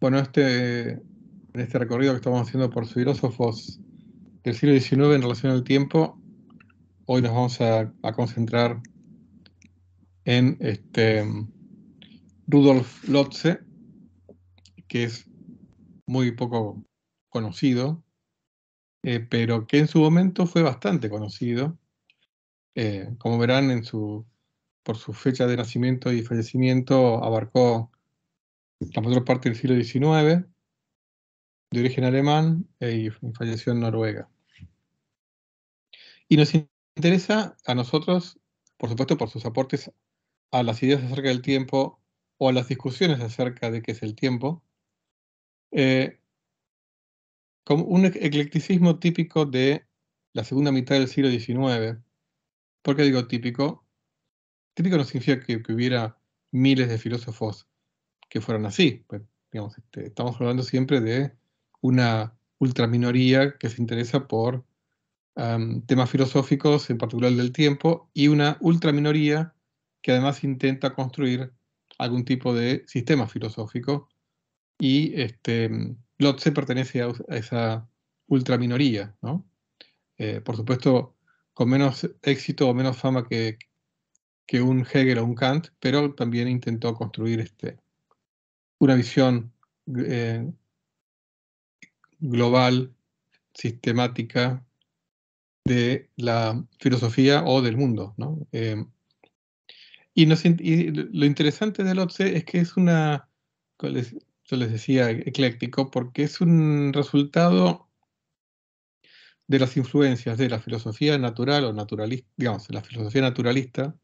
Bueno, este, este recorrido que estamos haciendo por filósofos del siglo XIX en relación al tiempo, hoy nos vamos a, concentrar en este, Rudolf Lotze, que es muy poco conocido, eh, pero que en su momento fue bastante conocido. Eh, como verán, en su, por su fecha de nacimiento y fallecimiento abarcó la mayor parte del siglo XIX, de origen alemán eh, y falleció en Noruega. Y nos interesa a nosotros, por supuesto, por sus aportes a las ideas acerca del tiempo o a las discusiones acerca de qué es el tiempo, eh, como un eclecticismo típico de la segunda mitad del siglo XIX. ¿Por qué digo típico? Típico no significa que hubiera miles de filósofos que fueron así. Pues, digamos, este, estamos hablando siempre de una ultraminoría que se interesa por temas filosóficos, en particular del tiempo, y una ultraminoría que además intenta construir algún tipo de sistema filosófico. Y este, Lotze pertenece a, esa ultraminoría, ¿no? Eh, por supuesto, con menos éxito o menos fama que, que un Hegel o un Kant, pero también intentó construir este, una visión eh, global, sistemática de la filosofía o del mundo. Eh, y, lo interesante de Lotse es que es una, yo les decía, ecléctico, porque es un resultado de las influencias de la filosofía natural o naturalista, digamos, la filosofía naturalista,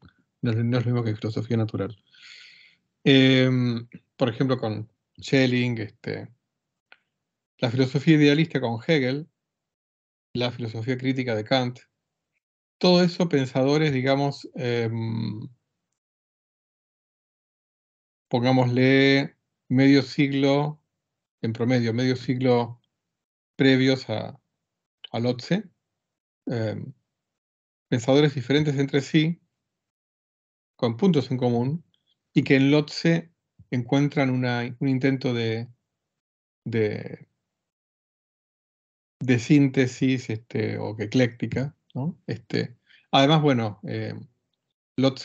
no es lo mismo que filosofía natural. Eh, por ejemplo, con Schelling, este, la filosofía idealista con Hegel, la filosofía crítica de Kant, todo eso pensadores, digamos, em, pongámosle medio siglo, en promedio, medio siglo previos a, a Lotze, em, pensadores diferentes entre sí, con puntos en común, y que en Lotze encuentran un intento de, de, síntesis este, o ecléctica. Este, además, bueno, eh,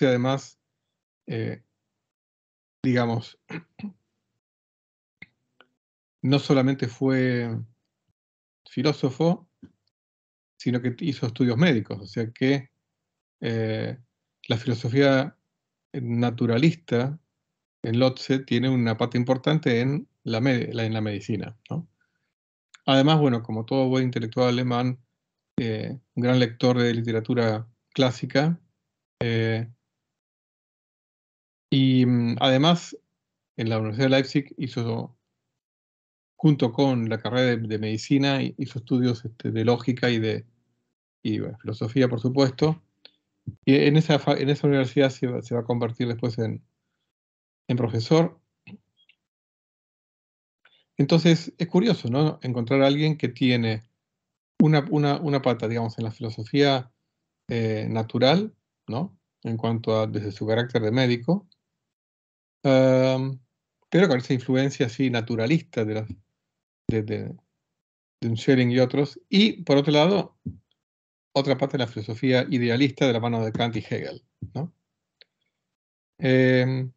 además, eh, digamos, no solamente fue filósofo, sino que hizo estudios médicos, o sea que eh, la filosofía naturalista en Lotse tiene una parte importante en la, en la medicina. ¿no? Además, bueno, como todo buen intelectual alemán, eh, un gran lector de literatura clásica, eh, y mm, además en la Universidad de Leipzig hizo, junto con la carrera de, de medicina, hizo estudios este, de lógica y de filosofía, por supuesto. Y en esa, en esa universidad se va a convertir después en, en profesor. Entonces, es curioso, ¿no? Encontrar a alguien que tiene una, una, pata, digamos, en la filosofía eh, natural, ¿no? En cuanto a desde su carácter de médico, pero con esa influencia así naturalista de, las, de, de, y otros, y por otro lado, otra parte de la filosofía idealista de la mano de Kant y Hegel. ¿no? Em,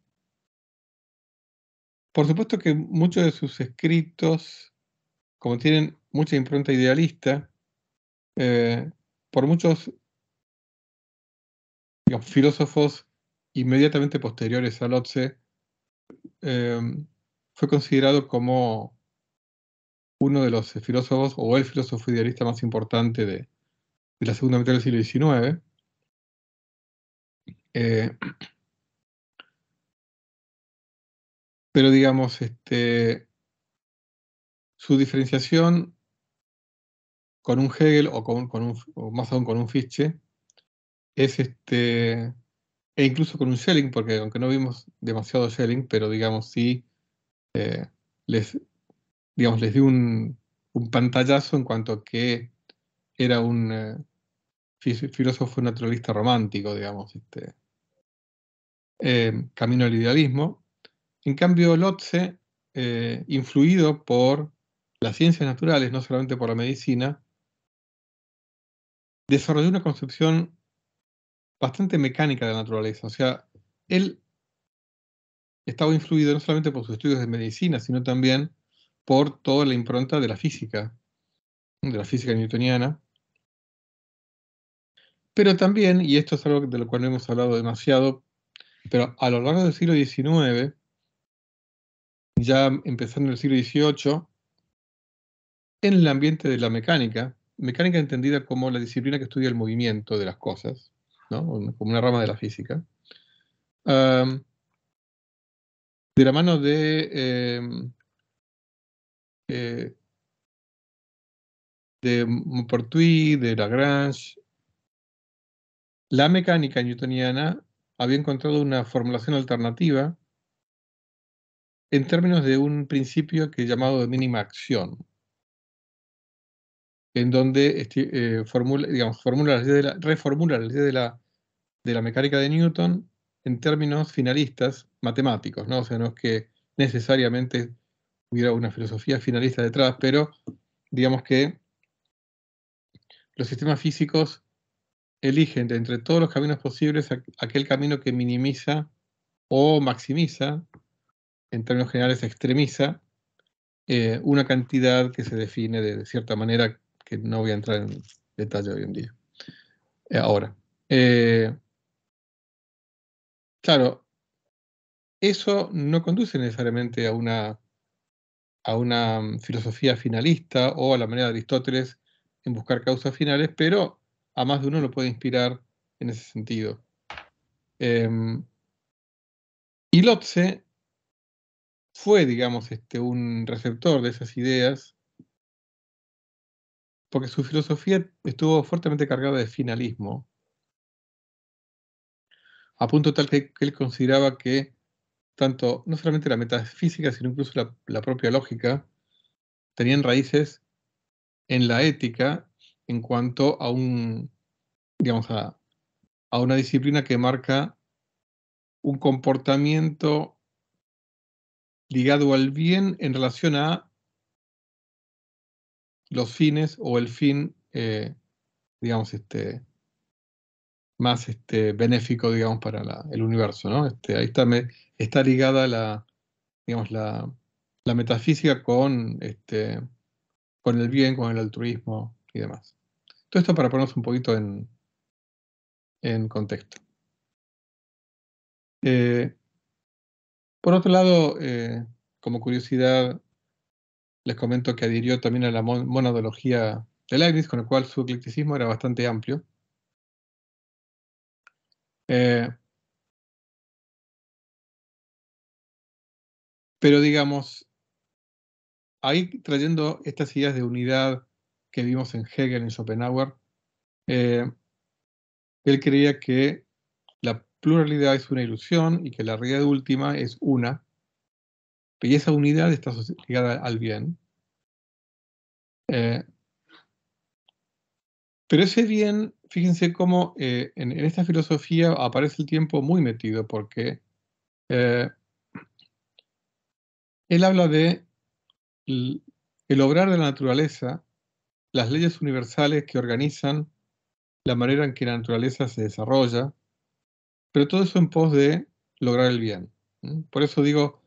por supuesto que muchos de sus escritos, como tienen mucha impronta idealista, eh, por muchos filósofos inmediatamente posteriores a Lotze, em, fue considerado como uno de los filósofos o el filósofo idealista más importante de, la segunda mitad del siglo XIX. pero digamos, este, su diferenciación con un Hegel o, con, con un, más aún con un Fichte es este, e incluso con un Schelling, porque aunque no vimos demasiado Schelling, pero digamos sí eh, les, digamos, les di un, pantallazo en cuanto a que era un eh, filósofo naturalista romántico, digamos, este, eh, camino al idealismo, en cambio, Lotze, eh, influido por las ciencias naturales, no solamente por la medicina, desarrolló una concepción bastante mecánica de la naturaleza. O sea, él estaba influido no solamente por sus estudios de medicina, sino también por toda la impronta de la física, de la física newtoniana. Pero también, y esto es algo de lo cual no hemos hablado demasiado, pero a lo largo del siglo XIX, ya empezando en el siglo XVIII, en el ambiente de la mecánica, mecánica entendida como la disciplina que estudia el movimiento de las cosas, ¿no? como una rama de la física, de la mano de, em, eh, de de Lagrange, la mecánica newtoniana había encontrado una formulación alternativa en términos de un principio que he llamado de mínima acción, en donde este, eh, formula, la, reformula la de la, de la mecánica de Newton en términos finalistas matemáticos, ¿no? O sea, no es que necesariamente hubiera una filosofía finalista detrás, pero digamos que los sistemas físicos eligen de entre todos los caminos posibles aquel camino que minimiza o maximiza en términos generales extremiza eh, una cantidad que se define de, cierta manera que no voy a entrar en detalle hoy en día. Eh, ahora, eh, claro, eso no conduce necesariamente a una, a una mm, filosofía finalista o a la manera de Aristóteles en buscar causas finales, pero a más de uno lo puede inspirar en ese sentido. Em, y Lotze fue, digamos, este, un receptor de esas ideas, porque su filosofía estuvo fuertemente cargada de finalismo, a punto tal que, él consideraba que tanto, no solamente la metafísica, sino incluso la, propia lógica, tenían raíces en la ética en cuanto a un, digamos, a una disciplina que marca un comportamiento ligado al bien en relación a los fines o el fin, eh, digamos, este, más este, benéfico, digamos, para el universo, este, ahí está, ligada la, digamos, la, metafísica con, este, con el bien, con el altruismo y demás. Todo esto para ponernos un poquito en, en contexto. Eh, por otro lado, eh, como curiosidad, les comento que adhirió también a la monodología de Leibniz, con el cual su eclecticismo era bastante amplio. Eh, pero digamos, ahí trayendo estas ideas de unidad que vimos en Hegel, en Schopenhauer, eh, él creía que pluralidad es una ilusión y que la realidad última es una, y esa unidad está ligada al bien. Eh, pero ese bien, fíjense cómo eh, en, esta filosofía aparece el tiempo muy metido, porque eh, él habla de el obrar de la naturaleza, las leyes universales que organizan la manera en que la naturaleza se desarrolla, pero todo eso en pos de lograr el bien. Por eso digo,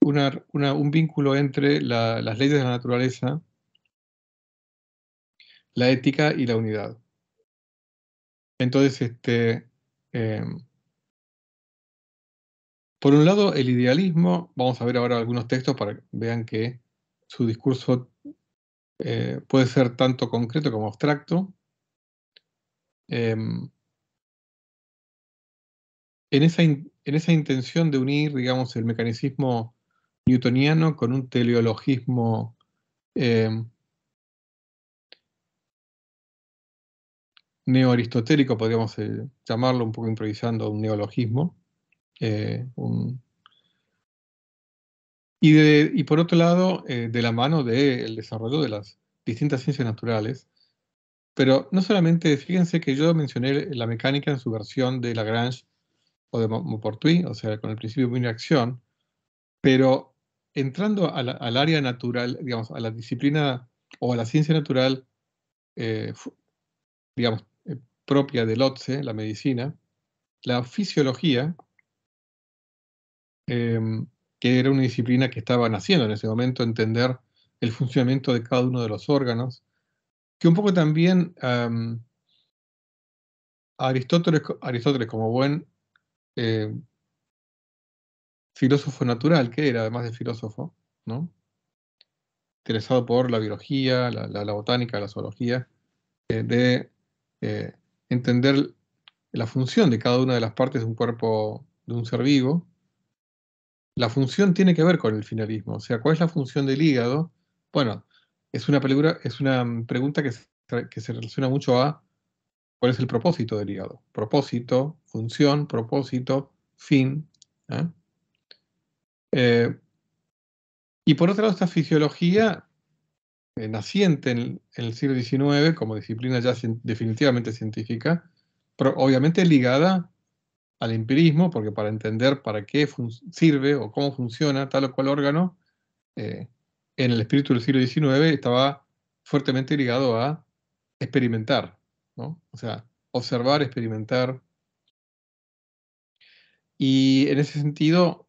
un vínculo entre las leyes de la naturaleza, la ética y la unidad. Entonces, este, eh, por un lado, el idealismo, vamos a ver ahora algunos textos para que vean que su discurso eh, puede ser tanto concreto como abstracto. Em, en esa, en esa intención de unir, digamos, el mecanicismo newtoniano con un teleologismo eh, neoaristotélico, podríamos eh, llamarlo un poco improvisando un neologismo. Eh, un... Y, y, por otro lado, eh, de la mano del desarrollo de las distintas ciencias naturales. Pero no solamente, fíjense que yo mencioné la mecánica en su versión de Lagrange o de Maupertuis, o sea, con el principio de inacción, pero entrando al área natural, digamos, a la disciplina o a la ciencia natural, eh, digamos, eh, propia del OTSE, la medicina, la fisiología, em, que era una disciplina que estaba naciendo en ese momento, entender el funcionamiento de cada uno de los órganos, que un poco también Aristóteles, Aristóteles como buen eh, filósofo natural que era, además de filósofo, interesado por la biología, la, botánica, la zoología, eh, de eh, entender la función de cada una de las partes de un cuerpo de un ser vivo. La función tiene que ver con el finalismo, o sea, ¿cuál es la función del hígado? Bueno, es una, mm, pregunta que que se relaciona mucho a ¿Cuál es el propósito del hígado? Propósito, función, propósito, fin. ¿eh? Eh, y por otro lado, esta fisiología eh, naciente en, el siglo XIX como disciplina ya definitivamente científica, pero obviamente ligada al empirismo, porque para entender para qué sirve o cómo funciona tal o cual órgano, en el espíritu del siglo XIX estaba fuertemente ligado a experimentar, o sea, observar, experimentar. Y en ese sentido,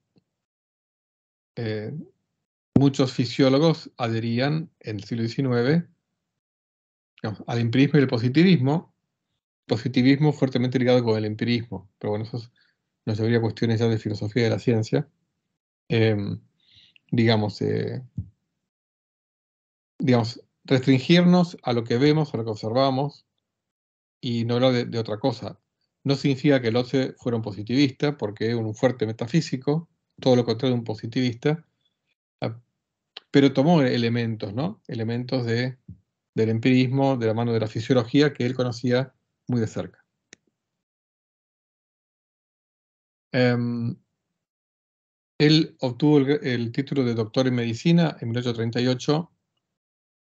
eh, muchos fisiólogos adherían en el siglo XIX al empirismo y al positivismo. Positivismo fuertemente ligado con el empirismo, pero bueno, eso nos llevaría a cuestiones ya de filosofía de la ciencia. Em, digamos, eh, digamos, restringirnos a lo que vemos, a lo que observamos, y no habla de, otra cosa. No significa que Lotze fuera un positivista, porque es un fuerte metafísico, todo lo contrario de un positivista, ah, pero tomó elementos, ¿no? Elementos de, del empirismo, de la mano de la fisiología que él conocía muy de cerca. Em, él obtuvo el, título de doctor en medicina en 1838,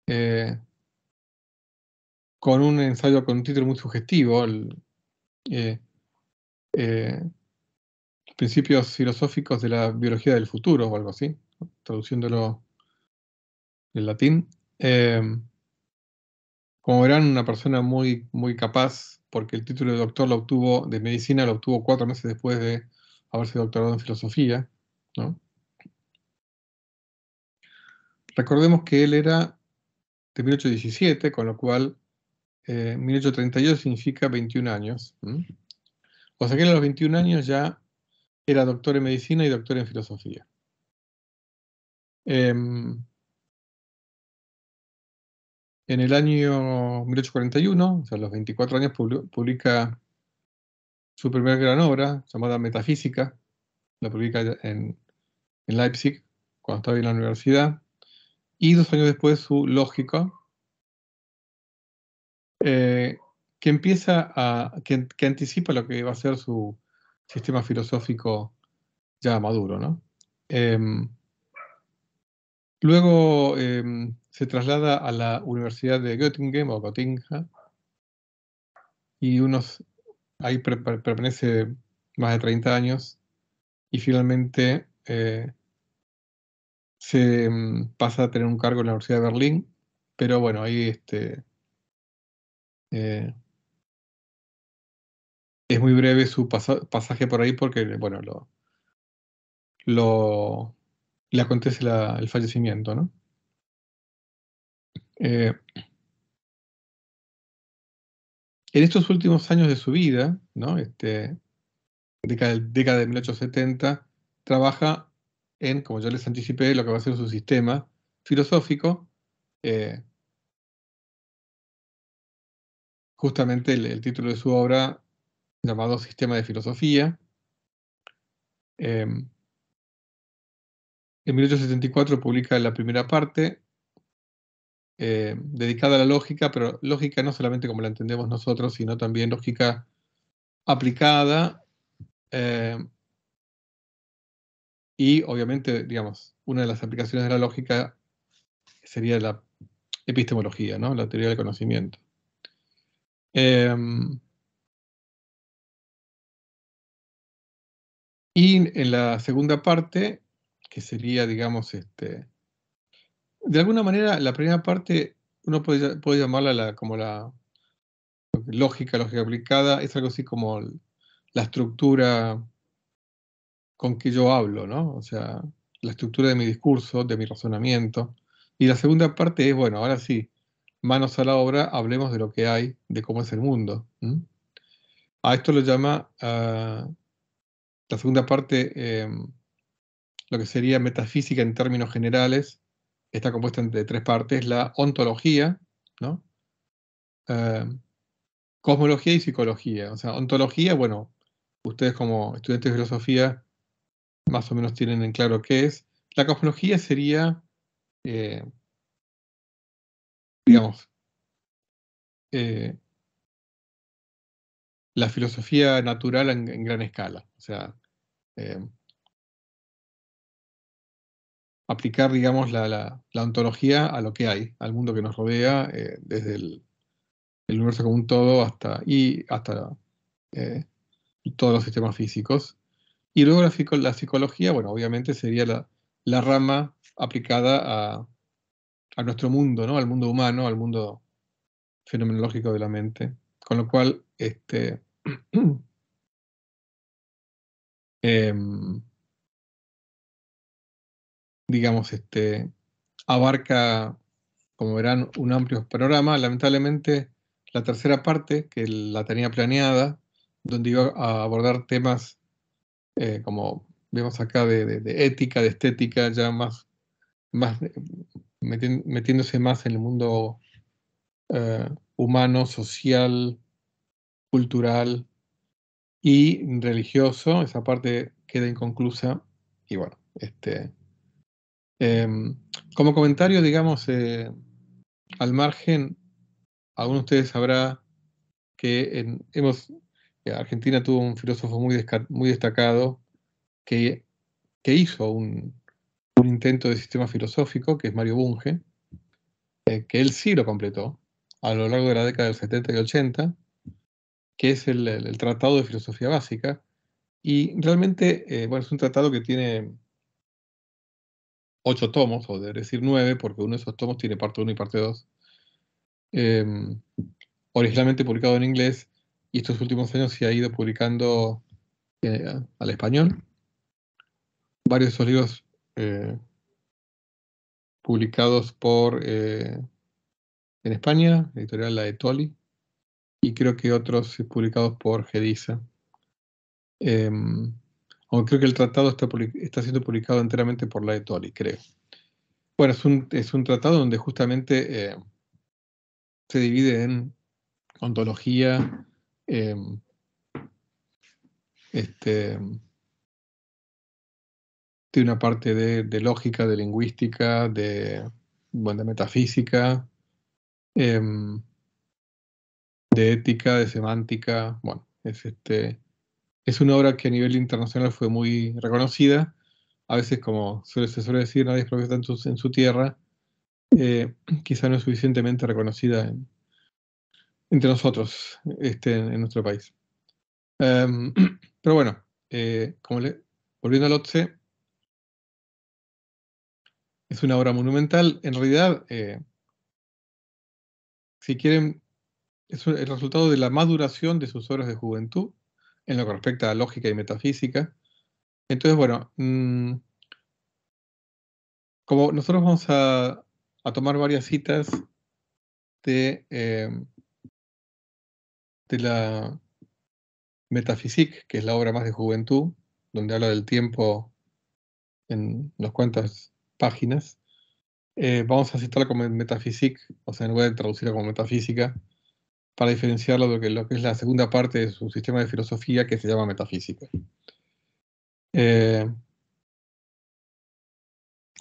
eh, con un ensayo con un título muy sugestivo, eh, eh, Principios filosóficos de la biología del futuro o algo así, traduciéndolo en latín. Em, como verán, una persona muy, muy capaz, porque el título de doctor lo obtuvo de medicina, lo obtuvo cuatro meses después de haberse doctorado en filosofía. Recordemos que él era de 1817, con lo cual 1838 eh, 1832 significa 21 años. O sea que a los 21 años ya era doctor en medicina y doctor en filosofía. Em, en el año 1841, o sea, a los 24 años, publica su primera gran obra, llamada Metafísica. La publica en, en Leipzig, cuando estaba en la universidad. Y dos años después, su Lógica, eh, que empieza a, que, anticipa lo que va a ser su sistema filosófico ya maduro, ¿no? Em, luego em, se traslada a la Universidad de Göttingen o Gottinga y unos, ahí permanece más de 30 años y finalmente eh, se em, pasa a tener un cargo en la Universidad de Berlín, pero bueno, ahí este, eh, es muy breve su pasaje por ahí porque, bueno, lo, le acontece el fallecimiento, ¿no? Eh, en estos últimos años de su vida, Este, década, de 1870, trabaja en, como ya les anticipé, lo que va a ser su sistema filosófico, eh, justamente el, título de su obra llamado Sistema de Filosofía. Em, en 1874 publica la primera parte, em, dedicada a la lógica, pero lógica no solamente como la entendemos nosotros, sino también lógica aplicada. Em, y obviamente, digamos, una de las aplicaciones de la lógica sería la epistemología, ¿no? la teoría del conocimiento. Em, y en la segunda parte, que sería, digamos, este, de alguna manera, la primera parte, uno puede, puede llamarla como la lógica, lógica aplicada, es algo así como la estructura con que yo hablo, ¿no? O sea, la estructura de mi discurso, de mi razonamiento. Y la segunda parte es, bueno, ahora sí, manos a la obra, hablemos de lo que hay, de cómo es el mundo. A esto lo llama ah, la segunda parte, em, lo que sería metafísica en términos generales, está compuesta de tres partes, la ontología, ¿no? Em, cosmología y psicología. O sea, ontología, bueno, ustedes como estudiantes de filosofía más o menos tienen en claro qué es. La cosmología sería eh, digamos, eh, la filosofía natural en, gran escala. O sea, eh, aplicar, digamos, la, la, ontología a lo que hay, al mundo que nos rodea, eh, desde el, universo como un todo hasta, y hasta todos los sistemas físicos. Y luego la, la psicología, bueno, obviamente sería la, rama aplicada a, a nuestro mundo, ¿no? Al mundo humano, al mundo fenomenológico de la mente. Con lo cual, este, em, digamos, este, abarca, como verán, un amplio panorama. Lamentablemente, la tercera parte, que la tenía planeada, donde iba a abordar temas eh, como vemos acá de, ética, de estética, ya más eh, metiéndose más en el mundo eh, humano, social, cultural y religioso. Esa parte queda inconclusa y bueno, este, em, como comentario, digamos, eh, al margen, alguno de ustedes sabrá que hemos, Argentina tuvo un filósofo muy, muy destacado que hizo un, intento de sistema filosófico, que es Mario Bunge, eh, que él sí lo completó a lo largo de la década del 70 y 80, que es el, Tratado de Filosofía Básica. Y realmente, eh, bueno, es un tratado que tiene ocho tomos, o de decir nueve, porque uno de esos tomos tiene parte uno y parte dos. Em, originalmente publicado en inglés, y estos últimos años se ha ido publicando eh, al español. Varios de esos libros eh, publicados por, eh, en España, editorial La de y creo que otros eh, publicados por Gedisa. Em, aunque creo que el tratado está, está, siendo publicado enteramente por La de creo. Bueno, es es un tratado donde justamente se divide en ontología, em, este, una parte de, lógica, de lingüística, de, de metafísica, em, de ética, de semántica. Bueno, es, este, es una obra que a nivel internacional fue muy reconocida. A veces, como suele, se suele decir, nadie es profeta en su, tierra. Eh, quizá no es suficientemente reconocida entre nosotros este, en, nuestro país. Em, pero bueno, eh, volviendo al Otse es una obra monumental. En realidad, eh, si quieren, es el resultado de la maduración de sus obras de juventud en lo que respecta a lógica y metafísica. Entonces, bueno, mm, como nosotros vamos a, tomar varias citas de, eh, la metafísica, que es la obra más de juventud, donde habla del tiempo en los cuentos páginas. Eh, vamos a citarla como metafísica o sea, en lugar de traducirla como metafísica, para diferenciarlo de lo que, es la segunda parte de su sistema de filosofía que se llama metafísica. Eh,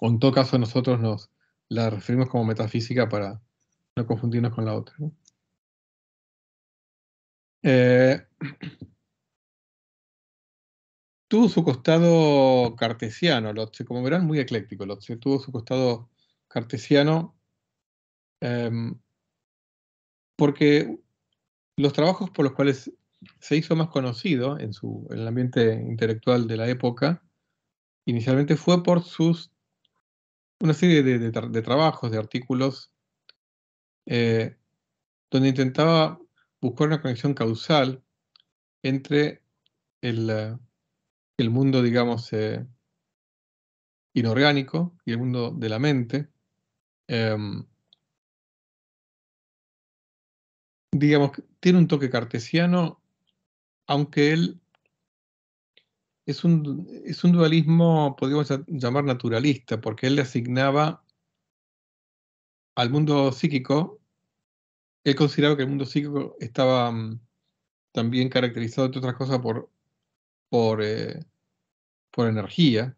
o en todo caso, nosotros nos la referimos como metafísica para no confundirnos con la otra. Eh, tuvo su costado cartesiano, como verán, muy ecléctico tuvo su costado cartesiano em, porque los trabajos por los cuales se hizo más conocido en, el ambiente intelectual de la época, inicialmente fue por sus una serie de, trabajos, de artículos, eh, donde intentaba buscar una conexión causal entre el, el mundo, digamos, eh, inorgánico y el mundo de la mente, em, digamos, tiene un toque cartesiano, aunque él es un, es un dualismo, podríamos llamar naturalista, porque él le asignaba al mundo psíquico, él consideraba que el mundo psíquico estaba mm, también caracterizado, entre otras cosas, por eh, por, energía.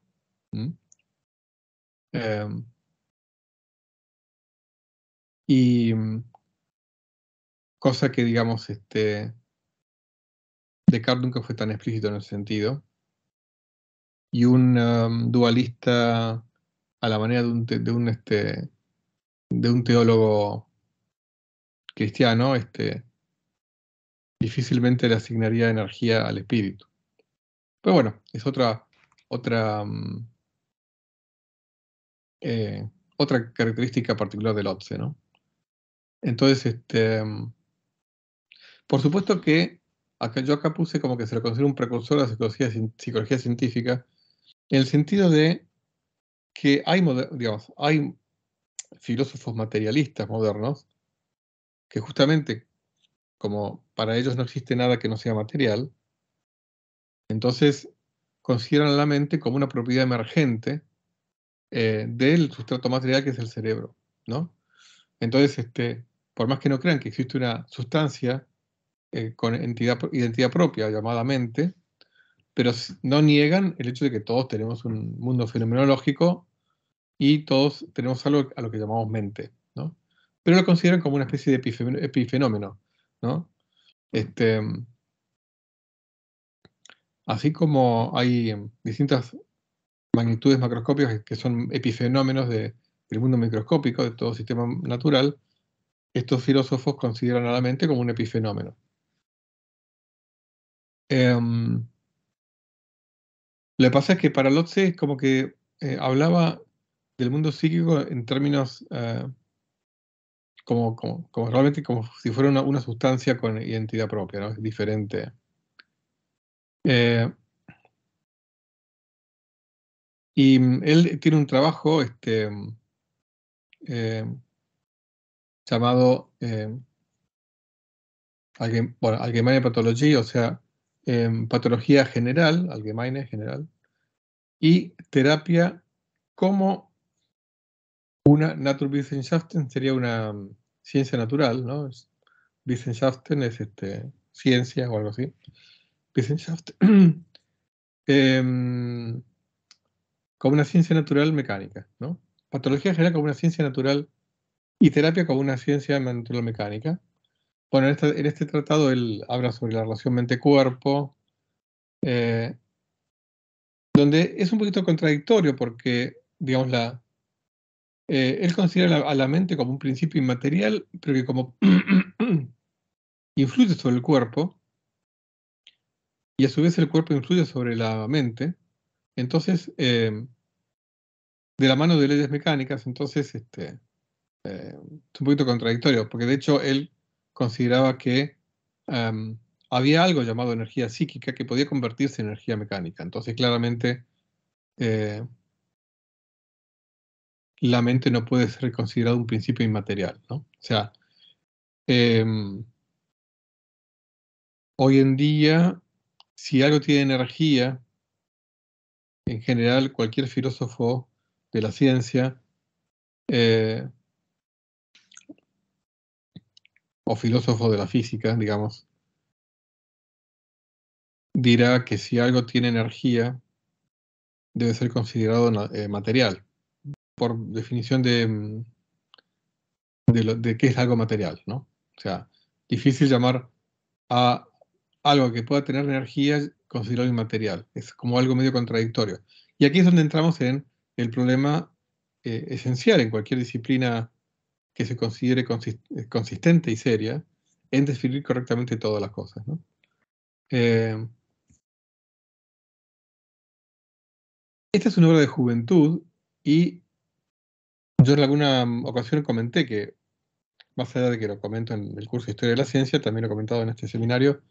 Em, y mm, cosa que, digamos, este, Descartes nunca fue tan explícito en ese sentido. Y un um, dualista a la manera de un, de un, este, de un teólogo cristiano, este, difícilmente le asignaría energía al espíritu. Pero bueno, es otra, otra, mm, eh, otra característica particular del OTSE, ¿no? Entonces, este, mm, por supuesto que yo acá puse como que se lo considera un precursor de la psicología, psicología científica, en el sentido de que hay, hay filósofos materialistas modernos que justamente, como para ellos no existe nada que no sea material, entonces, consideran la mente como una propiedad emergente eh, del sustrato material que es el cerebro, ¿no? Entonces, este, por más que no crean que existe una sustancia eh, con entidad, identidad propia llamada mente, pero no niegan el hecho de que todos tenemos un mundo fenomenológico y todos tenemos algo a lo que llamamos mente, ¿no? Pero lo consideran como una especie de epifenómeno, ¿no? Este, Así como hay em, distintas magnitudes macroscópicas que son epifenómenos del mundo microscópico, de todo sistema natural, estos filósofos consideran a la mente como un epifenómeno. Em, lo que pasa es que para Lotze es como que eh, hablaba del mundo psíquico en términos eh, como, realmente como si fuera una, sustancia con identidad propia, diferente eh, y mm, él tiene un trabajo este, mm, eh, llamado eh, bueno, Allgemeine patología, o sea, em, Patología General, Allgemeine General, y terapia como una Naturwissenschaften sería una mm, ciencia natural, ¿no? Wissenschaften es este, ciencia o algo así. Em, como una ciencia natural mecánica, ¿no? Patología general como una ciencia natural y terapia como una ciencia natural mecánica. Bueno, en este, tratado él habla sobre la relación mente-cuerpo, eh, donde es un poquito contradictorio porque, digamos, la, eh, él considera a la mente como un principio inmaterial, pero que como influye sobre el cuerpo, y a su vez el cuerpo influye sobre la mente, entonces, eh, de la mano de leyes mecánicas, entonces, este, eh, es un poquito contradictorio, porque de hecho él consideraba que había algo llamado energía psíquica que podía convertirse en energía mecánica. Entonces, claramente, eh, la mente no puede ser considerada un principio inmaterial, O sea, em, hoy en día si algo tiene energía, en general cualquier filósofo de la ciencia eh, o filósofo de la física, digamos, dirá que si algo tiene energía, debe ser considerado eh, material, por definición mm, de, qué es algo material, ¿no? O sea, difícil llamar a algo que pueda tener energía considerado inmaterial. Es como algo medio contradictorio. Y aquí es donde entramos en el problema eh, esencial en cualquier disciplina que se considere consistente y seria, en definir correctamente todas las cosas. Em, esta es una obra de juventud y yo en alguna ocasión comenté que, más allá de que lo comento en el curso de Historia de la Ciencia, también lo he comentado en este seminario,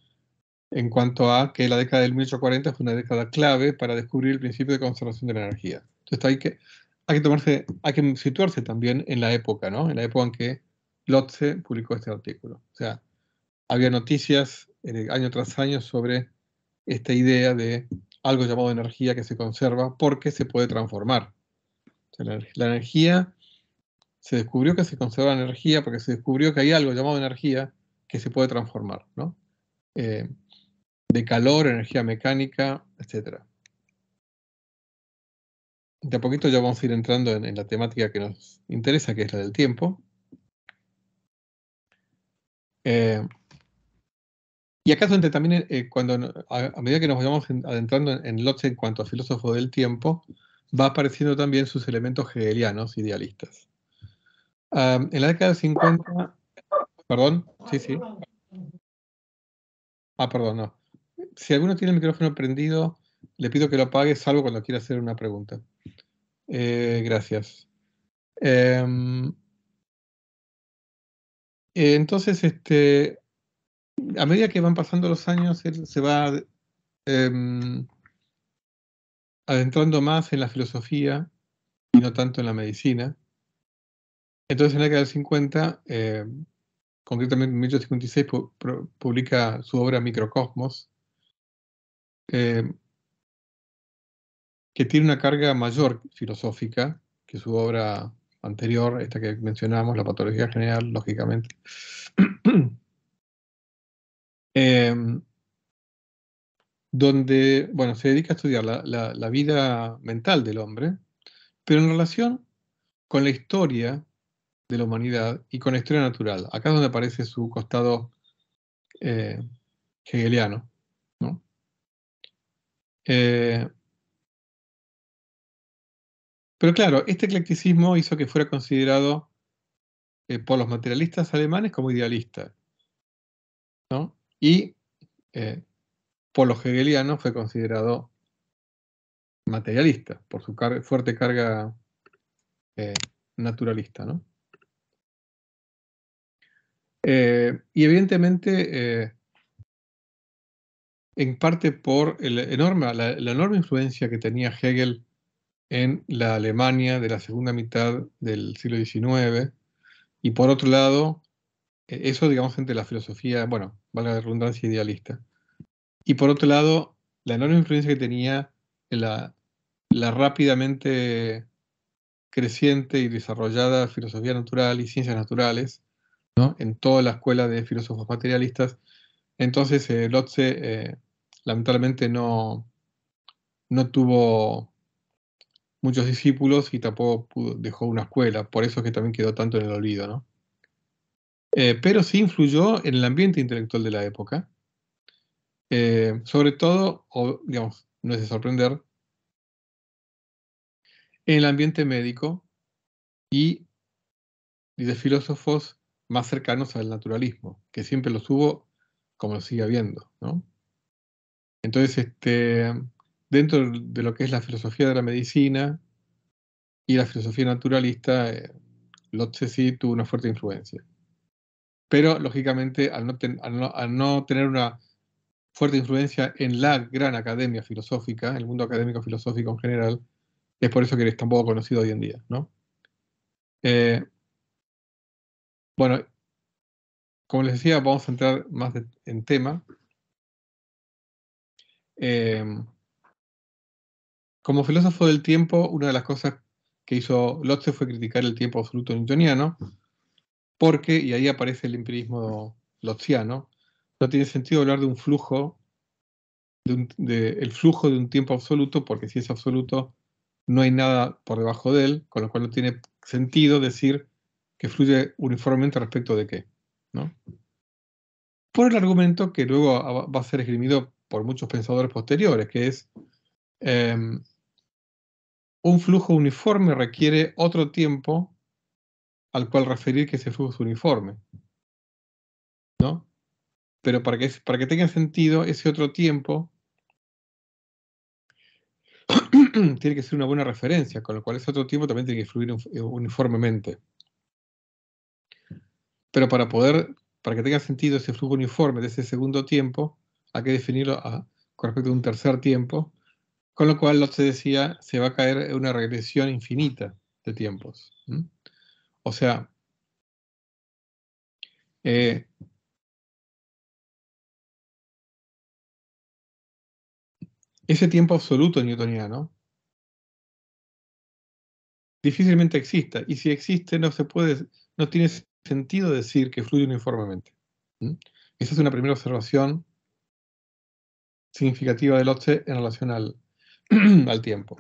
en cuanto a que la década del 1840 fue una década clave para descubrir el principio de conservación de la energía. Entonces hay que, hay que, tomarse, hay que situarse también en la época, En la época en que Lotze publicó este artículo. O sea, había noticias eh, año tras año sobre esta idea de algo llamado energía que se conserva porque se puede transformar. la, energía, se descubrió que se conserva la energía porque se descubrió que hay algo llamado energía que se puede transformar, ¿no? Eh, de calor, energía mecánica, etc. De a poquito ya vamos a ir entrando en, la temática que nos interesa, que es la del tiempo. Eh, y acaso también, eh, cuando, a, medida que nos vayamos adentrando en, en en cuanto a filósofo del tiempo, va apareciendo también sus elementos hegelianos idealistas. Ah, en la década de 50, perdón, sí, sí. Ah, perdón, no si alguno tiene el micrófono prendido, le pido que lo apague, salvo cuando quiera hacer una pregunta. Eh, gracias. Em, entonces, este, a medida que van pasando los años, él se va em, adentrando más en la filosofía y no tanto en la medicina. Entonces, en la década del 50, eh, concretamente en 1856, publica su obra Microcosmos, eh, que tiene una carga mayor filosófica que su obra anterior, esta que mencionamos, La Patología General, lógicamente. Em, donde, bueno, se dedica a estudiar la, vida mental del hombre, pero en relación con la historia de la humanidad y con la historia natural. Acá es donde aparece su costado eh, hegeliano. Eh, pero claro, este eclecticismo hizo que fuera considerado eh, por los materialistas alemanes como idealista. ¿no? Y eh, por los hegelianos fue considerado materialista, por su fuerte carga naturalista. ¿no? y evidentemente en parte por la, enorme influencia que tenía Hegel en la Alemania de la segunda mitad del siglo XIX, y por otro lado, e, eso, digamos, entre la filosofía, bueno, valga la redundancia idealista, y por otro lado, la enorme influencia que tenía la, rápidamente creciente y desarrollada filosofía natural y ciencias naturales, en toda la escuela de filósofos materialistas. Entonces, eh, Lotze eh, lamentablemente no, tuvo muchos discípulos y tampoco dejó una escuela, por eso es que también quedó tanto en el olvido, eh, pero sí influyó en el ambiente intelectual de la época, eh, sobre todo, digamos, no es de sorprender, en el ambiente médico y, de filósofos más cercanos al naturalismo, que siempre los hubo como lo sigue habiendo, ¿no? Entonces, este, dentro de lo que es la filosofía de la medicina y la filosofía naturalista, eh, sí tuvo una fuerte influencia. Pero, lógicamente, al no, tener una fuerte influencia en la gran academia filosófica, en el mundo académico filosófico en general, es por eso que eres tan poco conocido hoy en día, ¿no? Eh, bueno, como les decía, vamos a entrar más en tema. Em, como filósofo del tiempo, una de las cosas que hizo Lotze fue criticar el tiempo absoluto newtoniano, porque, y ahí aparece el empirismo lotziano, no tiene sentido hablar de un flujo, de el flujo de un tiempo absoluto, porque si es absoluto no hay nada por debajo de él, con lo cual no tiene sentido decir que fluye uniformemente respecto de qué. ¿no? Por el argumento que luego va a ser esgrimido por muchos pensadores posteriores, que es em, un flujo uniforme requiere otro tiempo al cual referir que ese flujo es uniforme. ¿No? Pero para que, para que tenga sentido, ese otro tiempo tiene que ser una buena referencia, con lo cual ese otro tiempo también tiene que fluir eh, uniformemente. Pero para poder, para que tenga sentido ese flujo uniforme de ese segundo tiempo, hay que definirlo con respecto a un tercer tiempo, con lo cual se decía, se va a caer en una regresión infinita de tiempos. O sea, eh, ese tiempo absoluto newtoniano difícilmente exista, y si existe no se puede, no tiene sentido decir que fluye uniformemente. Esa es una primera observación significativa del OCE en relación al, tiempo.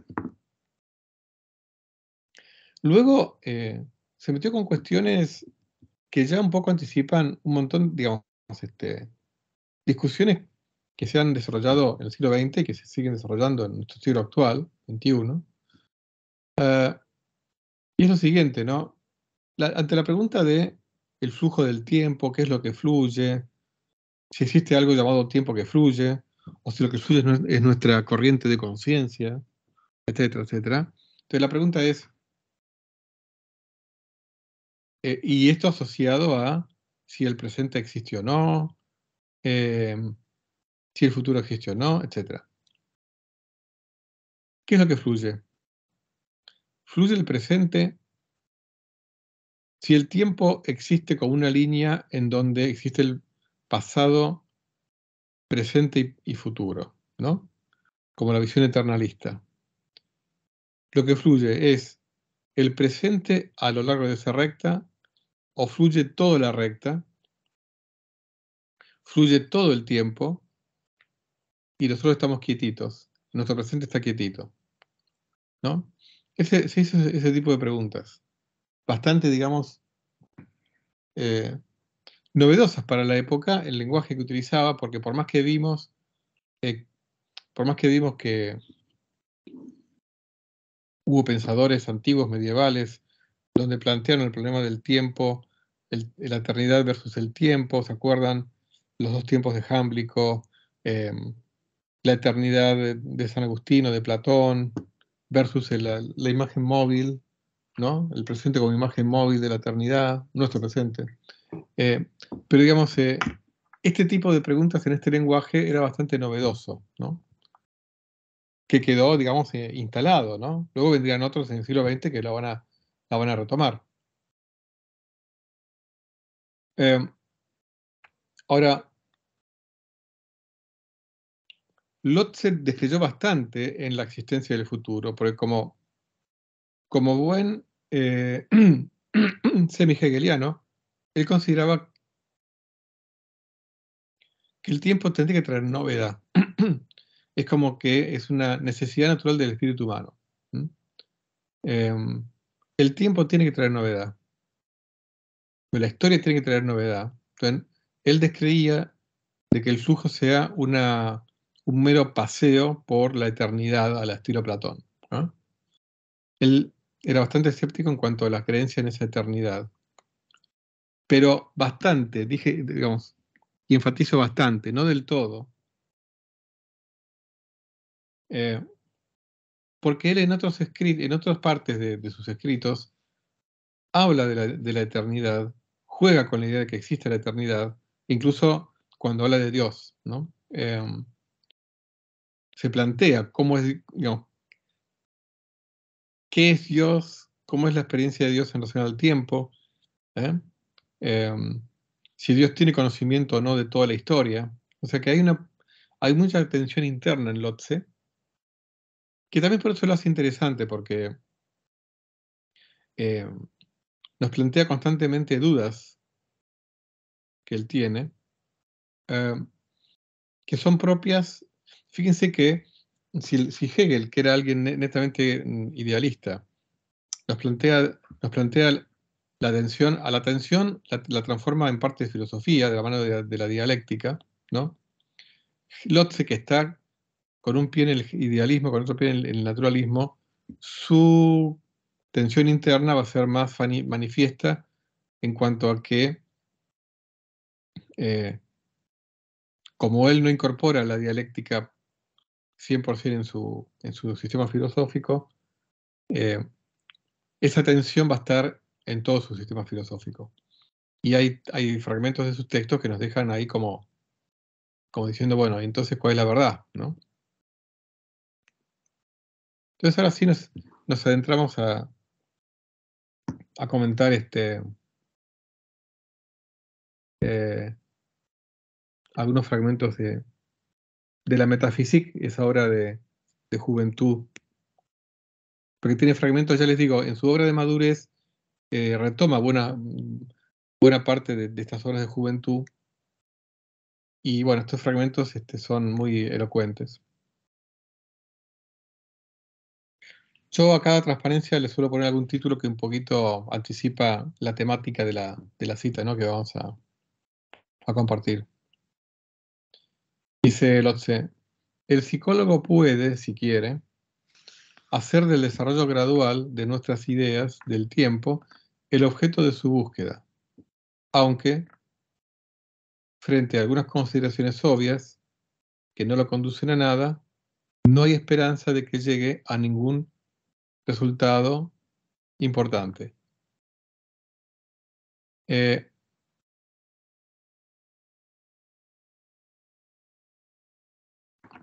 Luego eh, se metió con cuestiones que ya un poco anticipan un montón, digamos, este, discusiones que se han desarrollado en el siglo XX y que se siguen desarrollando en nuestro siglo actual, XXI. Eh, y es lo siguiente, ¿no? ante la pregunta de el flujo del tiempo, qué es lo que fluye, si existe algo llamado tiempo que fluye, o si lo que fluye es nuestra corriente de conciencia, etcétera, etcétera. Entonces la pregunta es, eh, y esto asociado a si el presente existe o no, em, si el futuro existe o no, etcétera. ¿Qué es lo que fluye? Fluye el presente si el tiempo existe como una línea en donde existe el pasado, presente y, futuro, ¿no? Como la visión eternalista. Lo que fluye es el presente a lo largo de esa recta, o fluye toda la recta, fluye todo el tiempo, y nosotros estamos quietitos, nuestro presente está quietito. ¿No? Ese, se ese tipo de preguntas, bastante, digamos, eh, novedosas para la época el lenguaje que utilizaba, porque por más que vimos, eh, por más que vimos que hubo pensadores antiguos, medievales, donde plantearon el problema del tiempo, la eternidad versus el tiempo, ¿se acuerdan? Los dos tiempos de Jámblico, em, la eternidad de, San Agustino, de Platón, versus la, la imagen móvil, ¿no? El presente como imagen móvil de la eternidad, nuestro presente. Eh, pero digamos, eh, este tipo de preguntas en este lenguaje era bastante novedoso, Que quedó, digamos, eh, instalado, Luego vendrían otros en el siglo XX que la van a, retomar. ahora, Lotze describió bastante en la existencia del futuro, porque como, como buen semi-hegeliano, él consideraba que el tiempo tendría que traer novedad. es como que es una necesidad natural del espíritu humano. Em, el tiempo tiene que traer novedad. Pues la historia tiene que traer novedad. Entonces, él descreía de que el flujo sea un mero paseo por la eternidad al estilo Platón. Él era bastante escéptico en cuanto a la creencia en esa eternidad pero bastante, dije, digamos, y enfatizo bastante, no del todo. Eh, porque él en, otros en otras partes de, sus escritos habla de la, de la, eternidad, juega con la idea de que existe la eternidad, incluso cuando habla de Dios, ¿no? Eh, se plantea cómo es, digamos, qué es Dios, cómo es la experiencia de Dios en relación al tiempo, ¿eh? Em, si Dios tiene conocimiento o no de toda la historia. O sea que hay, una, hay mucha tensión interna en Lotse, que también por eso lo hace interesante, porque em, nos plantea constantemente dudas que él tiene, em, que son propias. Fíjense que si, Hegel, que era alguien netamente mm, idealista, nos plantea, nos plantea la atención, a la tensión la, transforma en parte de filosofía, de la mano de, la dialéctica, ¿no? que está con un pie en el idealismo, con otro pie en el, naturalismo, su tensión interna va a ser más manifiesta en cuanto a que, eh, como él no incorpora la dialéctica 100% en su, en su sistema filosófico, eh, esa tensión va a estar en todo su sistema filosófico. Y hay, hay fragmentos de sus textos que nos dejan ahí como, como diciendo, bueno, entonces, ¿cuál es la verdad? ¿No? Entonces, ahora sí nos, nos adentramos a, a comentar este, eh, algunos fragmentos de, la metafísica esa obra de, de, juventud, porque tiene fragmentos, ya les digo, en su obra de madurez eh, retoma buena, mm, parte de, estas obras de juventud. Y bueno, estos fragmentos este, son muy elocuentes. Yo a cada transparencia le suelo poner algún título que un poquito anticipa la temática de la, cita ¿no? que vamos a, compartir. Dice Lotse, el psicólogo puede, si quiere, hacer del desarrollo gradual de nuestras ideas del tiempo el objeto de su búsqueda, aunque, frente a algunas consideraciones obvias que no lo conducen a nada, no hay esperanza de que llegue a ningún resultado importante. Eh,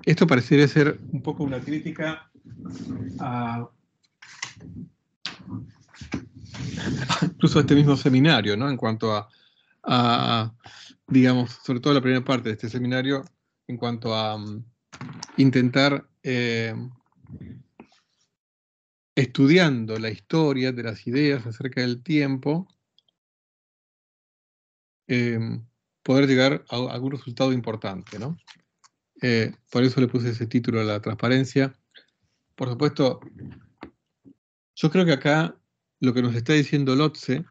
esto parecería ser un poco una crítica Ah. incluso este mismo seminario, ¿no? En cuanto a, digamos, sobre todo la primera parte de este seminario, en cuanto a mm, intentar eh, estudiando la historia de las ideas acerca del tiempo, eh, poder llegar a algún resultado importante, ¿no? Eh, por eso le puse ese título a la transparencia, por supuesto, yo creo que acá lo que nos está diciendo Lotze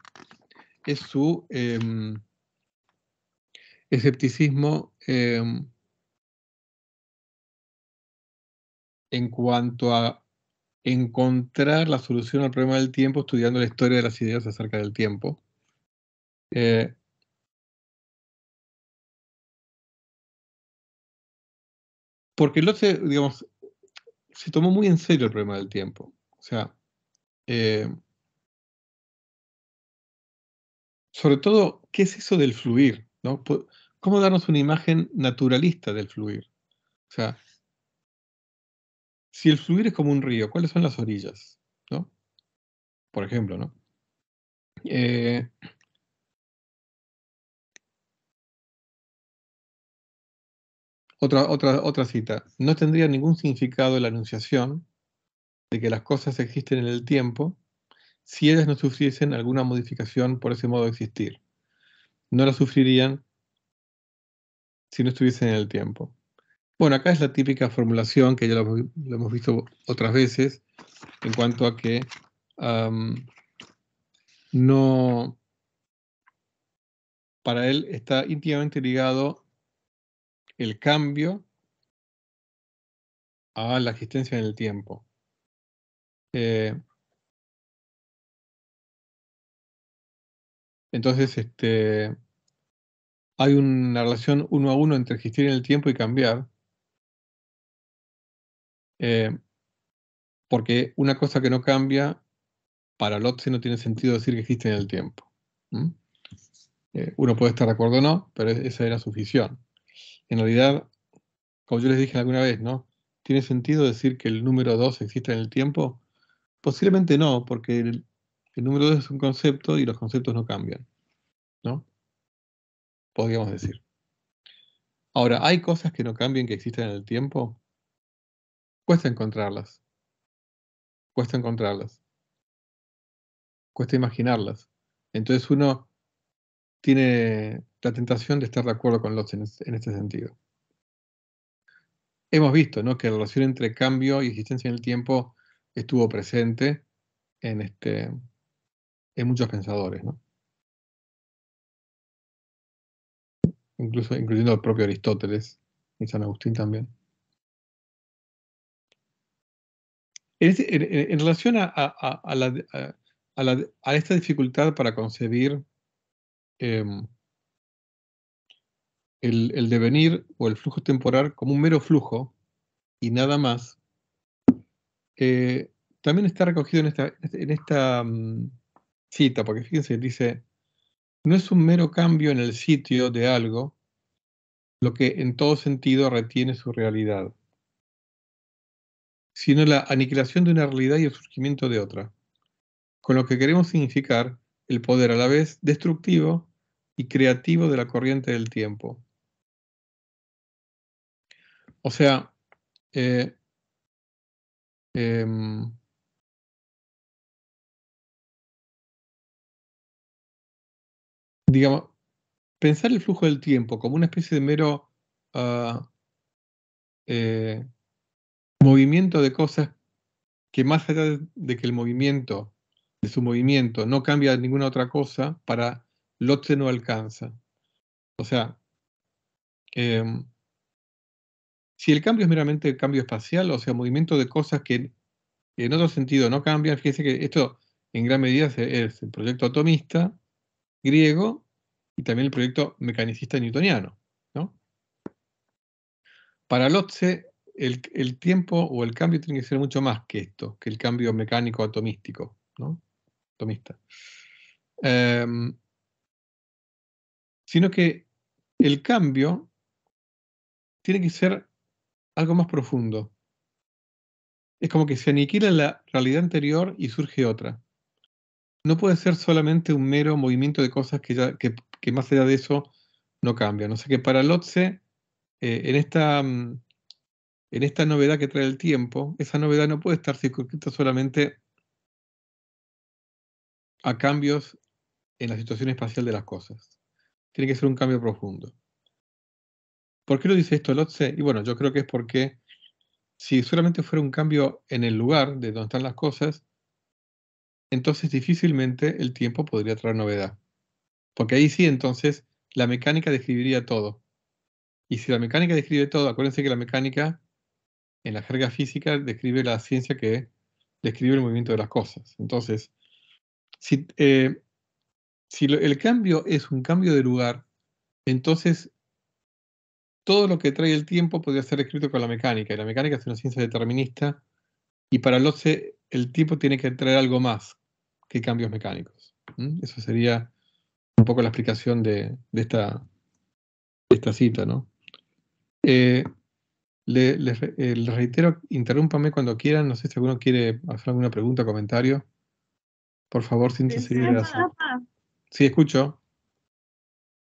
es su em, escepticismo em, en cuanto a encontrar la solución al problema del tiempo estudiando la historia de las ideas acerca del tiempo. Eh, porque Lotze, digamos, se tomó muy en serio el problema del tiempo. O sea, eh, sobre todo, ¿qué es eso del fluir? ¿Cómo darnos una imagen naturalista del fluir? O sea, si el fluir es como un río, ¿cuáles son las orillas? Por ejemplo, ¿no? Eh, Otra, otra, cita. No tendría ningún significado la anunciación de que las cosas existen en el tiempo si ellas no sufriesen alguna modificación por ese modo de existir. No las sufrirían si no estuviesen en el tiempo. Bueno, acá es la típica formulación que ya lo, hemos visto otras veces en cuanto a que no, para él está íntimamente ligado el cambio a la existencia en el tiempo. Eh, entonces, este, hay una relación uno a uno entre existir en el tiempo y cambiar. Eh, porque una cosa que no cambia, para Lotse no tiene sentido decir que existe en el tiempo. Eh, uno puede estar de acuerdo o no, pero e-, esa era su visión en realidad, como yo les dije alguna vez, ¿no? ¿Tiene sentido decir que el número 2 existe en el tiempo? Posiblemente no, porque el, número 2 es un concepto y los conceptos no cambian, ¿no? Podríamos decir. Ahora, ¿hay cosas que no cambian, que existen en el tiempo? Cuesta encontrarlas. Cuesta encontrarlas. Cuesta imaginarlas. Entonces uno tiene la tentación de estar de acuerdo con Lotz en, este sentido. Hemos visto ¿no? que la relación entre cambio y existencia en el tiempo estuvo presente en, este, en muchos pensadores, ¿no? Incluso, incluyendo el propio Aristóteles y San Agustín también. En, relación a, esta dificultad para concebir em, el, devenir o el flujo temporal como un mero flujo y nada más, eh, también está recogido en esta, mm, cita, porque fíjense, dice, no es un mero cambio en el sitio de algo lo que en todo sentido retiene su realidad, sino la aniquilación de una realidad y el surgimiento de otra, con lo que queremos significar el poder a la vez destructivo y creativo de la corriente del tiempo, o sea, eh, em, digamos, pensar el flujo del tiempo como una especie de mero ah, eh, movimiento de cosas que más allá de que el movimiento, de su movimiento, no cambia ninguna otra cosa, para que no alcanza. O sea, em, si el cambio es meramente cambio espacial, o sea, movimiento de cosas que en otro sentido no cambian, fíjense que esto en gran medida es el proyecto atomista griego y también el proyecto mecanicista newtoniano. Para Lotze, el, tiempo o el cambio tiene que ser mucho más que esto, que el cambio mecánico atomístico, ¿no? atomista. Em, sino que el cambio tiene que ser algo más profundo. Es como que se aniquila la realidad anterior y surge otra. No puede ser solamente un mero movimiento de cosas que, ya, que, más allá de eso no cambian. O sea que para Lotze, eh, en, esta, mm, en esta novedad que trae el tiempo, esa novedad no puede estar circunscrita solamente a cambios en la situación espacial de las cosas. Tiene que ser un cambio profundo. ¿Por qué lo dice esto Lotse? Y bueno, yo creo que es porque si solamente fuera un cambio en el lugar de donde están las cosas, entonces difícilmente el tiempo podría traer novedad. Porque ahí sí, entonces, la mecánica describiría todo. Y si la mecánica describe todo, acuérdense que la mecánica, en la jerga física, describe la ciencia que describe el movimiento de las cosas. Entonces, si, eh, si el cambio es un cambio de lugar, entonces todo lo que trae el tiempo podría ser escrito con la mecánica, y la mecánica es una ciencia determinista, y para los el tiempo tiene que traer algo más que cambios mecánicos. Eso sería un poco la explicación de, esta, cita, ¿no? Eh, eh, les reitero, interrúmpame cuando quieran, no sé si alguno quiere hacer alguna pregunta o comentario. Por favor, sin Sí, escucho.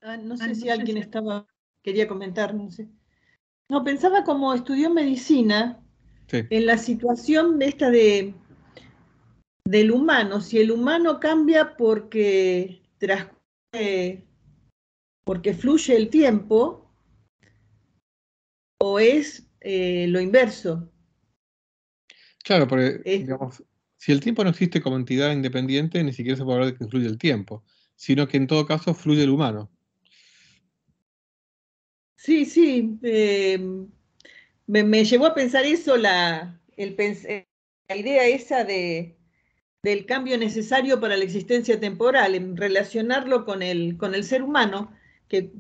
Ah, no ah, sé si alguien estaba quería comentar, no sé. No, pensaba como estudió medicina, en la situación esta de del humano, si el humano cambia porque porque fluye el tiempo, o es eh, lo inverso. Claro, porque si el tiempo no existe como entidad independiente, ni siquiera se puede hablar de que fluye el tiempo, sino que en todo caso fluye el humano. Sí, sí. Eh, me, llevó a pensar eso, eh, la, idea esa de, del cambio necesario para la existencia temporal, en relacionarlo con el, ser humano, que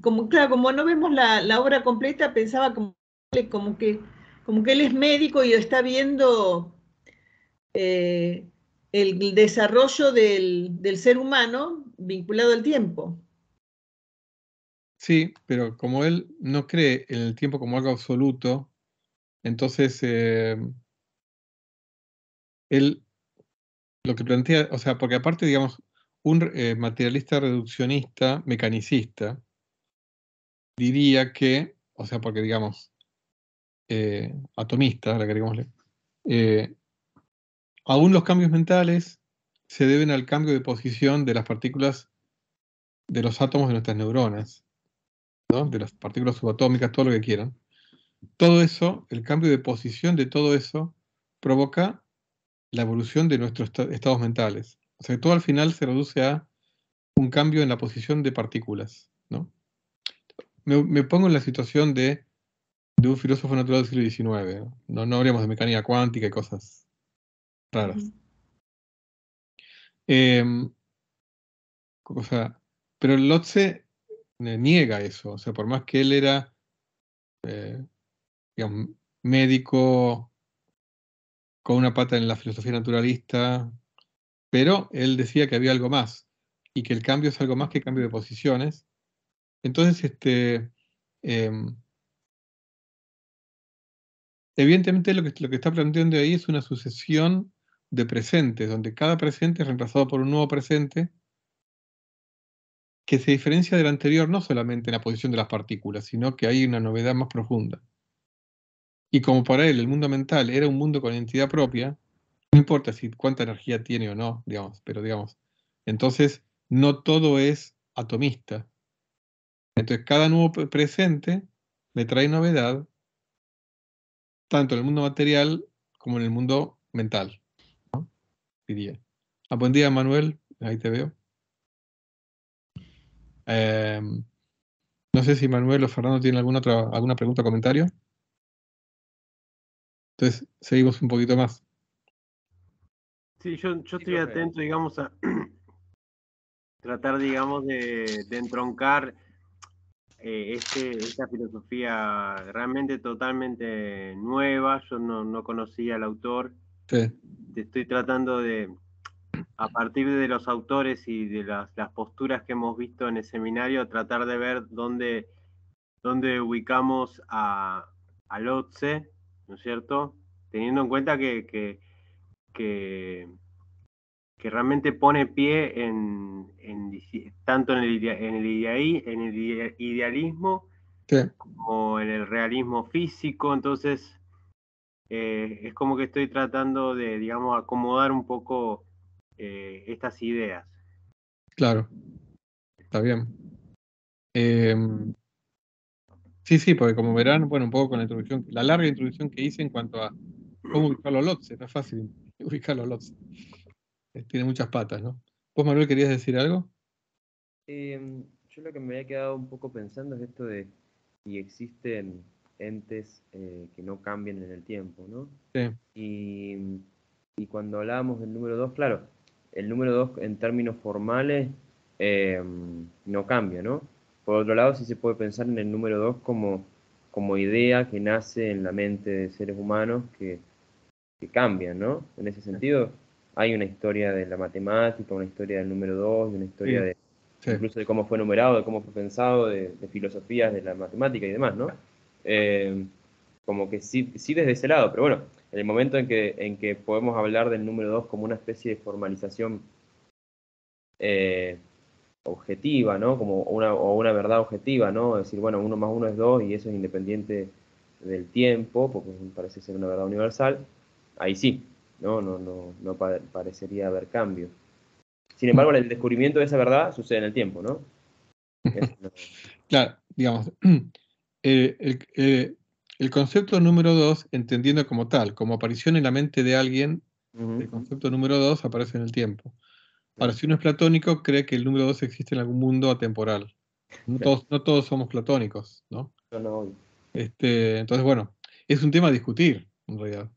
como, claro, como no vemos la, obra completa, pensaba como, que, como que él es médico y está viendo eh, el desarrollo del ser humano vinculado al tiempo. Sí, pero como él no cree en el tiempo como algo absoluto, entonces em, él lo que plantea, o sea, porque aparte, digamos, un eh, materialista reduccionista, mecanicista, diría que, o sea, porque digamos, eh, atomista, eh, aún los cambios mentales se deben al cambio de posición de las partículas de los átomos de nuestras neuronas de las partículas subatómicas, todo lo que quieran, todo eso, el cambio de posición de todo eso, provoca la evolución de nuestros estados mentales. O sea, que todo al final se reduce a un cambio en la posición de partículas. ¿no? Me, pongo en la situación de, de, un filósofo natural del siglo XIX. ¿no? No, hablemos de mecánica cuántica y cosas raras. Em, pero Eh, o pero Lotze niega eso. O sea, por más que él era eh, médico con una pata en la filosofía naturalista, pero él decía que había algo más y que el cambio es algo más que cambio de posiciones. Entonces, este, em, evidentemente lo que, lo que está planteando ahí es una sucesión de presentes, donde cada presente es reemplazado por un nuevo presente que se diferencia del anterior no solamente en la posición de las partículas, sino que hay una novedad más profunda. Y como para él el mundo mental era un mundo con entidad propia, no importa si cuánta energía tiene o no, digamos, pero digamos, entonces no todo es atomista. Entonces cada nuevo presente le trae novedad, tanto en el mundo material como en el mundo mental, ¿no? diría. Ah, buen día, Manuel, ahí te veo. Em, no sé si Manuel o Fernando tienen alguna otra alguna pregunta o comentario. Entonces, seguimos un poquito más. Sí, yo, estoy atento, digamos, a tratar, digamos, de, entroncar eh, este, esta filosofía realmente totalmente nueva. Yo no, no conocía al autor. Sí. Estoy tratando de, a partir de los autores y de las, posturas que hemos visto en el seminario, tratar de ver dónde, ubicamos a, a ¿no es cierto? Teniendo en cuenta que, que, realmente pone pie en, tanto en el, en en el idealismo como en el realismo físico, entonces eh, es como que estoy tratando de, digamos, acomodar un poco eh, estas ideas. Claro, está bien. Em, sí, sí, porque como verán, bueno, un poco con la introducción, la larga introducción que hice en cuanto a cómo ubicar los lots, es fácil ubicar los lots. Eh, tiene muchas patas, ¿no? ¿Vos, Manuel, querías decir algo? Em, yo lo que me había quedado un poco pensando es esto de si existen entes eh, que no cambian en el tiempo, ¿no? Sí. Y, y cuando hablábamos del número dos, claro, el número 2 en términos formales eh, no cambia, ¿no? Por otro lado, sí se puede pensar en el número 2 como, como idea que nace en la mente de seres humanos que, que cambian, ¿no? En ese sentido, hay una historia de la matemática, una historia del número 2, una historia de incluso de cómo fue numerado, de cómo fue pensado, de, filosofías de la matemática y demás, ¿no? Eh, como que sí, sí desde ese lado, pero bueno, en el momento en que, en que podemos hablar del número 2 como una especie de formalización eh, objetiva, ¿no? Como una, o una verdad objetiva, ¿no? decir, bueno, uno más uno es dos y eso es independiente del tiempo, porque parece ser una verdad universal, ahí sí, ¿no? No, no, parecería haber cambio. Sin embargo, el descubrimiento de esa verdad sucede en el tiempo, ¿no? claro, digamos, eh, eh, el concepto número dos, entendiendo como tal, como aparición en la mente de alguien, el concepto número dos aparece en el tiempo. Ahora, si uno es platónico, cree que el número dos existe en algún mundo atemporal. No todos, somos platónicos, ¿no? no, no. Este, entonces, bueno, es un tema a discutir, en realidad.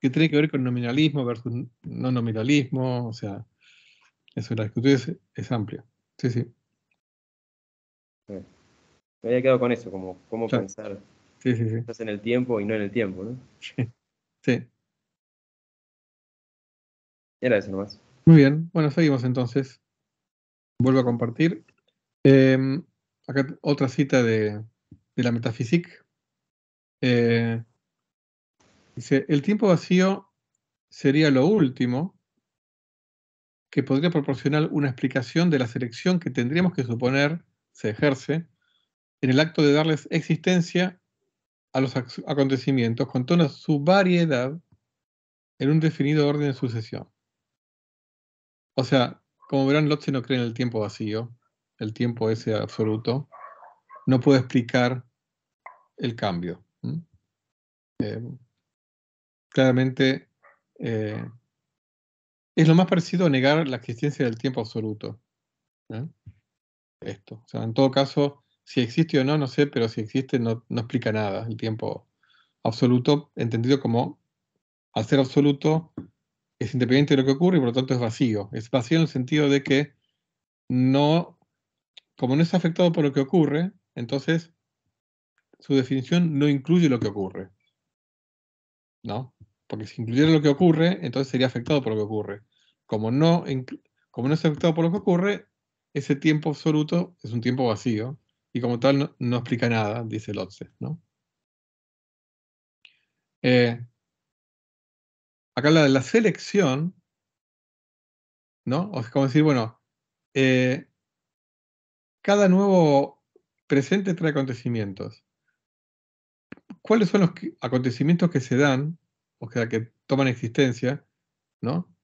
Que tiene que ver con nominalismo versus no nominalismo, o sea, eso, la discusión es, amplia. Sí, sí. Me había quedado con eso, como pensar Sí, sí, Estás en el tiempo y no en el tiempo, ¿no? Sí. Era eso nomás. Muy bien, bueno, seguimos entonces. Vuelvo a compartir. Em, acá otra cita de, la metafísica. Eh, dice, el tiempo vacío sería lo último que podría proporcionar una explicación de la selección que tendríamos que suponer se ejerce en el acto de darles existencia a los acontecimientos con toda su variedad en un definido orden de sucesión. O sea, como verán, Lotze no cree en el tiempo vacío, el tiempo ese absoluto. No puede explicar el cambio. Eh, claramente eh, es lo más parecido a negar la existencia del tiempo absoluto. Esto. O sea, en todo caso, si existe o no, no sé, pero si existe no, explica nada. El tiempo absoluto, entendido como al ser absoluto, es independiente de lo que ocurre y por lo tanto es vacío. Es vacío en el sentido de que no, como no es afectado por lo que ocurre, entonces su definición no incluye lo que ocurre. ¿No? Porque si incluyera lo que ocurre, entonces sería afectado por lo que ocurre. Como no, como no es afectado por lo que ocurre, ese tiempo absoluto es un tiempo vacío y como tal no, explica nada, dice Lotze. ¿no? Eh, acá la de la selección, ¿no? O es como decir, bueno, eh, cada nuevo presente trae acontecimientos. ¿Cuáles son los acontecimientos que se dan, o que toman existencia, ¿no?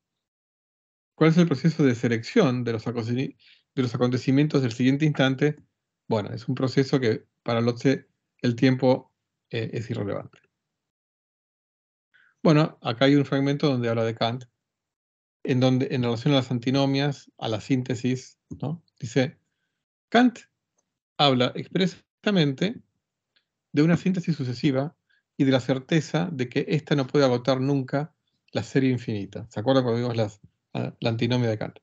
¿Cuál es el proceso de selección de los, de los acontecimientos del siguiente instante bueno, es un proceso que para Lotse el tiempo eh, es irrelevante. Bueno, acá hay un fragmento donde habla de Kant, en, donde, en relación a las antinomias, a la síntesis, ¿no? Dice, Kant habla expresamente de una síntesis sucesiva y de la certeza de que ésta no puede agotar nunca la serie infinita. ¿Se acuerdan cuando vimos ah, la antinomia de Kant?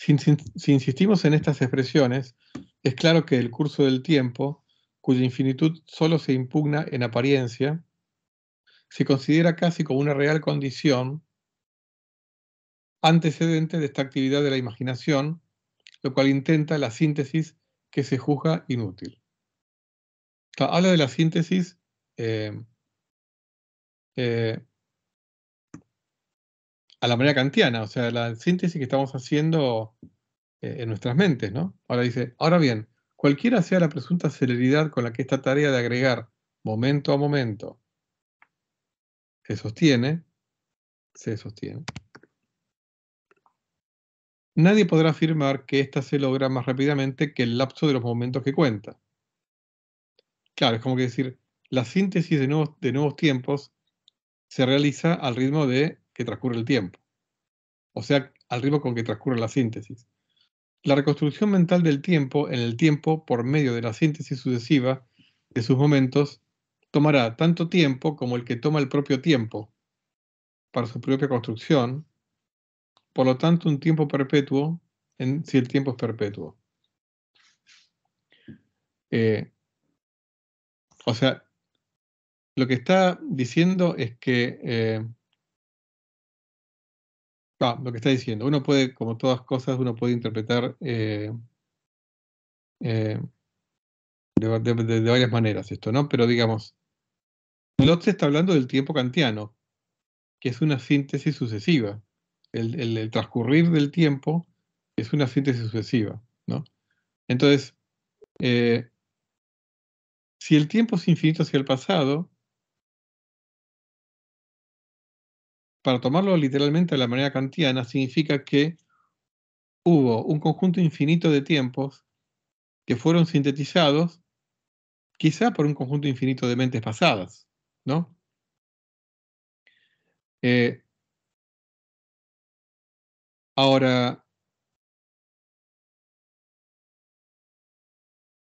Si, insistimos en estas expresiones, es claro que el curso del tiempo, cuya infinitud solo se impugna en apariencia, se considera casi como una real condición antecedente de esta actividad de la imaginación, lo cual intenta la síntesis que se juzga inútil. habla de la síntesis eh, eh, a la manera kantiana, o sea, la síntesis que estamos haciendo eh, en nuestras mentes, ¿no? Ahora dice, ahora bien, cualquiera sea la presunta celeridad con la que esta tarea de agregar momento a momento se sostiene, se sostiene. Nadie podrá afirmar que ésta se logra más rápidamente que el lapso de los momentos que cuenta. Claro, es como que decir, la síntesis de nuevos tiempos se realiza al ritmo de transcurre el tiempo, o sea, al ritmo con que transcurre la síntesis. La reconstrucción mental del tiempo en el tiempo por medio de la síntesis sucesiva de sus momentos tomará tanto tiempo como el que toma el propio tiempo para su propia construcción, por lo tanto un tiempo perpetuo en, si el tiempo es perpetuo. Eh, o sea, lo que está diciendo es que eh, Ah, lo que está diciendo. Uno puede, como todas cosas, uno puede interpretar eh, eh, de, varias maneras esto, ¿no? Pero digamos, Lotz está hablando del tiempo kantiano, que es una síntesis sucesiva. El, transcurrir del tiempo es una síntesis sucesiva, ¿no? Entonces, eh, si el tiempo es infinito hacia el pasado, para tomarlo literalmente de la manera kantiana, significa que hubo un conjunto infinito de tiempos que fueron sintetizados quizá por un conjunto infinito de mentes pasadas, ¿no? Eh, ahora,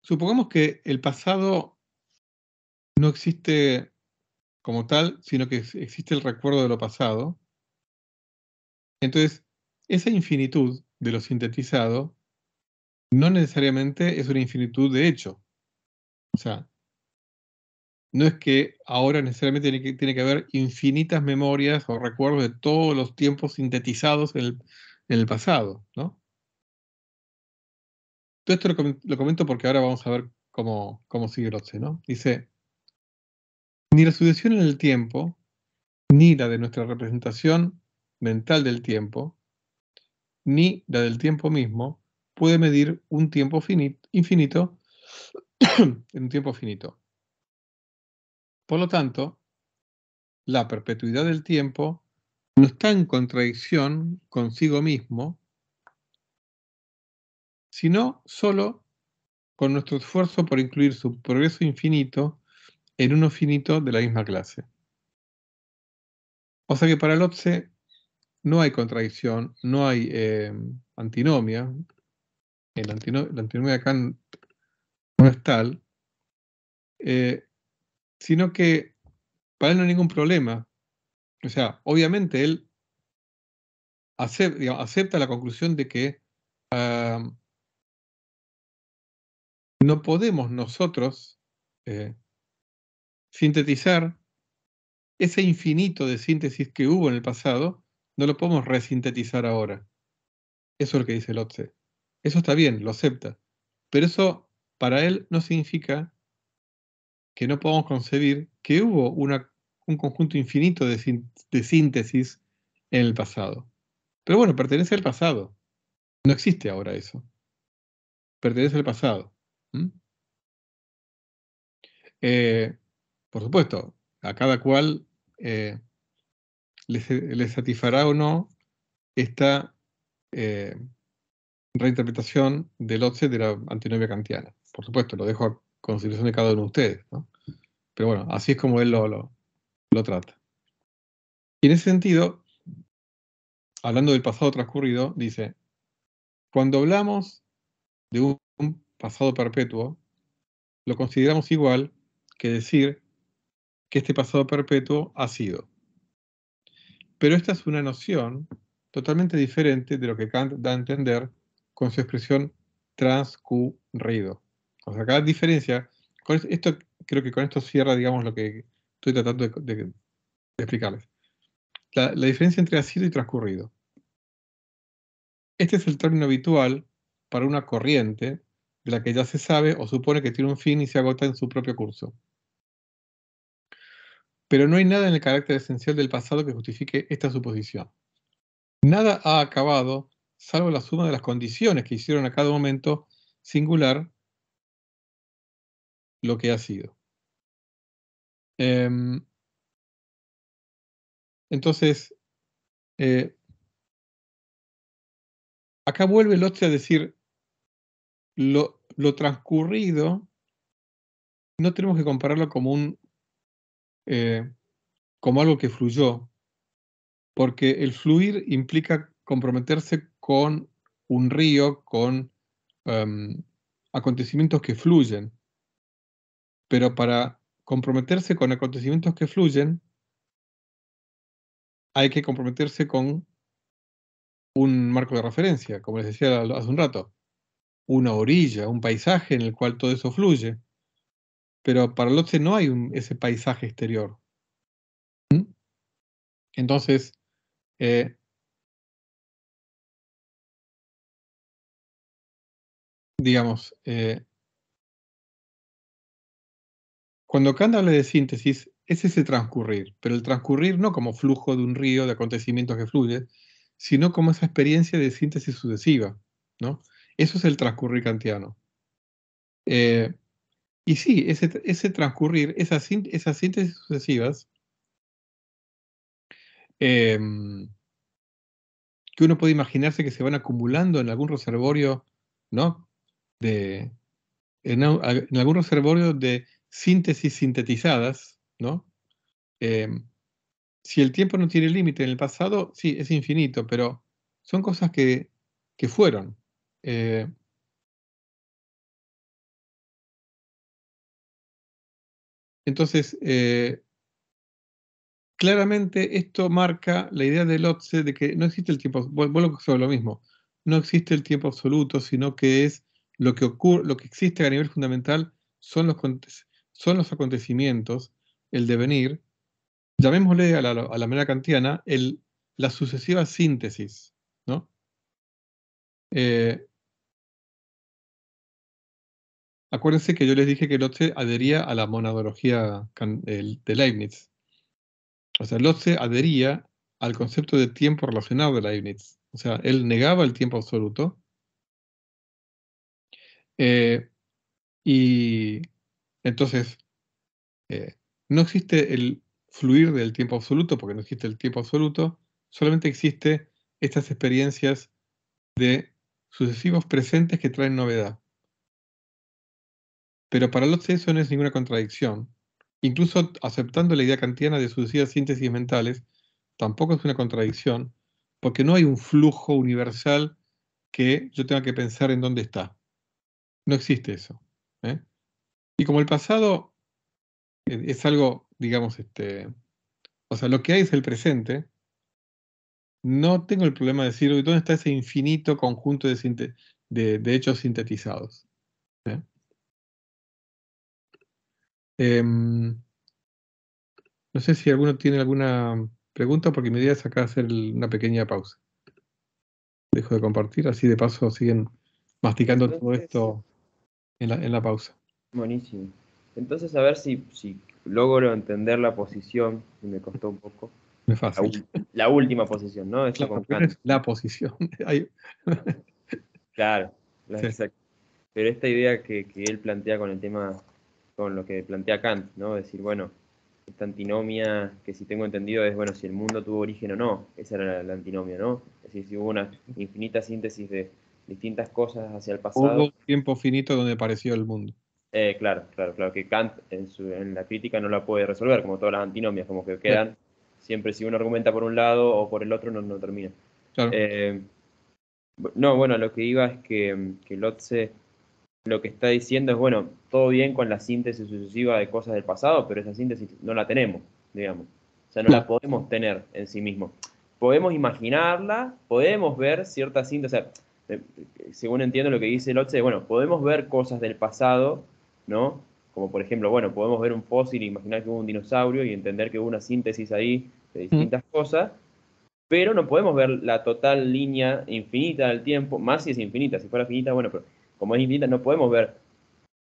supongamos que el pasado no existe como tal, sino que existe el recuerdo de lo pasado. Entonces, esa infinitud de lo sintetizado no necesariamente es una infinitud de hecho. O sea, no es que ahora necesariamente tiene que, haber infinitas memorias o recuerdos de todos los tiempos sintetizados en el, pasado, ¿no? Todo esto lo, comento porque ahora vamos a ver cómo, sigue Lotse, ¿no? Dice, ni la sucesión en el tiempo, ni la de nuestra representación mental del tiempo, ni la del tiempo mismo, puede medir un tiempo finito, infinito en un tiempo finito. Por lo tanto, la perpetuidad del tiempo no está en contradicción consigo mismo, sino solo con nuestro esfuerzo por incluir su progreso infinito en uno finito de la misma clase. O sea que para Lotse no hay contradicción, no hay eh, antinomia. la antinomia acá no es tal, eh, sino que para él no hay ningún problema. O sea, obviamente él acepta, la conclusión de que ah, no podemos nosotros eh, sintetizar ese infinito de síntesis que hubo en el pasado, no lo podemos resintetizar ahora. Eso es lo que dice Lotze. Eso está bien, lo acepta. Pero eso para él no significa que no podamos concebir que hubo un conjunto infinito de, síntesis en el pasado. Pero bueno, pertenece al pasado. No existe ahora eso. Pertenece al pasado. ¿Mm? Eh, por supuesto, a cada cual eh, le, satisfará o no esta eh, reinterpretación del Otse de la antinomia kantiana. Por supuesto, lo dejo a consideración de cada uno de ustedes. Pero bueno, así es como él lo, lo, lo trata. Y en ese sentido, hablando del pasado transcurrido, dice, cuando hablamos de un pasado perpetuo, lo consideramos igual que decir que este pasado perpetuo ha sido. Pero esta es una noción totalmente diferente de lo que Kant da a entender con su expresión transcurrido. O sea, cada diferencia, esto creo que con esto cierra, digamos, lo que estoy tratando de, explicarles. La, la diferencia entre ha sido y transcurrido. Este es el término habitual para una corriente de la que ya se sabe o supone que tiene un fin y se agota en su propio curso pero no hay nada en el carácter esencial del pasado que justifique esta suposición. Nada ha acabado salvo la suma de las condiciones que hicieron a cada momento singular lo que ha sido. Em, entonces, eh, acá vuelve Lotte a decir, lo transcurrido no tenemos que compararlo como un eh, como algo que fluyó, porque el fluir implica comprometerse con un río, con em, acontecimientos que fluyen. Pero para comprometerse con acontecimientos que fluyen, hay que comprometerse con un marco de referencia, como les decía hace un rato, una orilla, un paisaje en el cual todo eso fluye pero para Lotse no hay ese paisaje exterior. ¿Mm? Entonces, eh, digamos, eh, cuando Kant habla de síntesis, es ese transcurrir, pero el transcurrir no como flujo de un río de acontecimientos que fluye, sino como esa experiencia de síntesis sucesiva, ¿no? Eso es el transcurrir kantiano. Eh, y sí, ese, transcurrir, esas, síntesis sucesivas, em, que uno puede imaginarse que se van acumulando en algún reservorio, ¿no? De, en, algún reservorio de síntesis sintetizadas, ¿no? Em, si el tiempo no tiene límite en el pasado, sí, es infinito, pero son cosas que, fueron. Eh, Entonces, eh, claramente esto marca la idea de Lotze de que no existe el tiempo, vuelvo sobre lo mismo, no existe el tiempo absoluto, sino que es lo que ocurre, lo que existe a nivel fundamental son los, acontecimientos, el devenir, llamémosle a la, la manera kantiana, el, la sucesiva síntesis, ¿no? Eh, Acuérdense que yo les dije que Lotze adhería a la monadología de Leibniz. O sea, Lotze adhería al concepto de tiempo relacionado de Leibniz. O sea, él negaba el tiempo absoluto. Eh, y entonces, eh, no existe el fluir del tiempo absoluto, porque no existe el tiempo absoluto, solamente existe estas experiencias de sucesivos presentes que traen novedad. Pero para los eso no es ninguna contradicción. Incluso aceptando la idea kantiana de sucesivas síntesis mentales, tampoco es una contradicción, porque no hay un flujo universal que yo tenga que pensar en dónde está. No existe eso. ¿eh? Y como el pasado eh, es algo, digamos, este, o sea, lo que hay es el presente, no tengo el problema de decir, ¿dónde está ese infinito conjunto de hechos sintetizados? Em, no sé si alguno tiene alguna pregunta, porque mi idea es acá hacer una pequeña pausa. Dejo de compartir, así de paso siguen masticando todo esto en la, pausa. Buenísimo. Entonces, a ver si, si logro entender la posición, y me costó un poco. Me La, última posición, ¿no? la posición. claro, Pero esta idea que él plantea con el tema con lo que plantea Kant, ¿no? Decir, bueno, esta antinomia que si tengo entendido es, bueno, si el mundo tuvo origen o no, esa era la, antinomia, ¿no? Es decir, si hubo una infinita síntesis de distintas cosas hacia el pasado. Hubo un tiempo finito donde apareció el mundo. Eh, claro, claro, claro, que Kant en, su, en, la crítica no la puede resolver, como todas las antinomias, como que quedan, siempre si uno argumenta por un lado o por el otro, no, termina. Eh, no, bueno, lo que iba es que, que Lotze lo que está diciendo es, bueno, todo bien con la síntesis sucesiva de cosas del pasado, pero esa síntesis no la tenemos, digamos. O sea, no la podemos tener en sí mismo. Podemos imaginarla, podemos ver ciertas síntesis, o sea, eh, según entiendo lo que dice Lotze, bueno, podemos ver cosas del pasado, ¿no? Como por ejemplo, bueno, podemos ver un fósil, imaginar que hubo un dinosaurio y entender que hubo una síntesis ahí de distintas cosas, pero no podemos ver la total línea infinita del tiempo, más si es infinita, si fuera finita, bueno, pero como es infinita, no podemos ver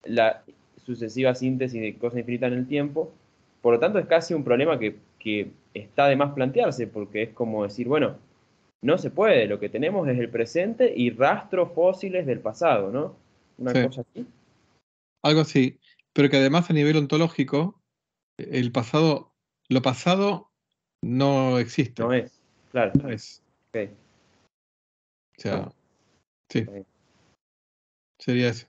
la sucesiva síntesis de cosas infinitas en el tiempo. Por lo tanto, es casi un problema que, está de más plantearse, porque es como decir, bueno, no se puede, lo que tenemos es el presente y rastros fósiles del pasado, ¿no? Una cosa así. Algo así, pero que además a nivel ontológico, el pasado, lo pasado no existe. No es, claro. es. O sea, sí. Sería eso.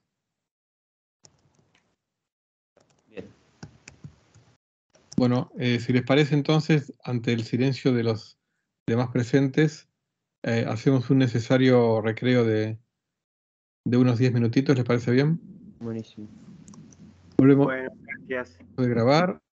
Bien. Bueno, eh, si les parece entonces, ante el silencio de los demás presentes, eh, hacemos un necesario recreo de, unos 10 minutitos, ¿les parece bien? Buenísimo. Volvemos. Bueno, gracias. De grabar.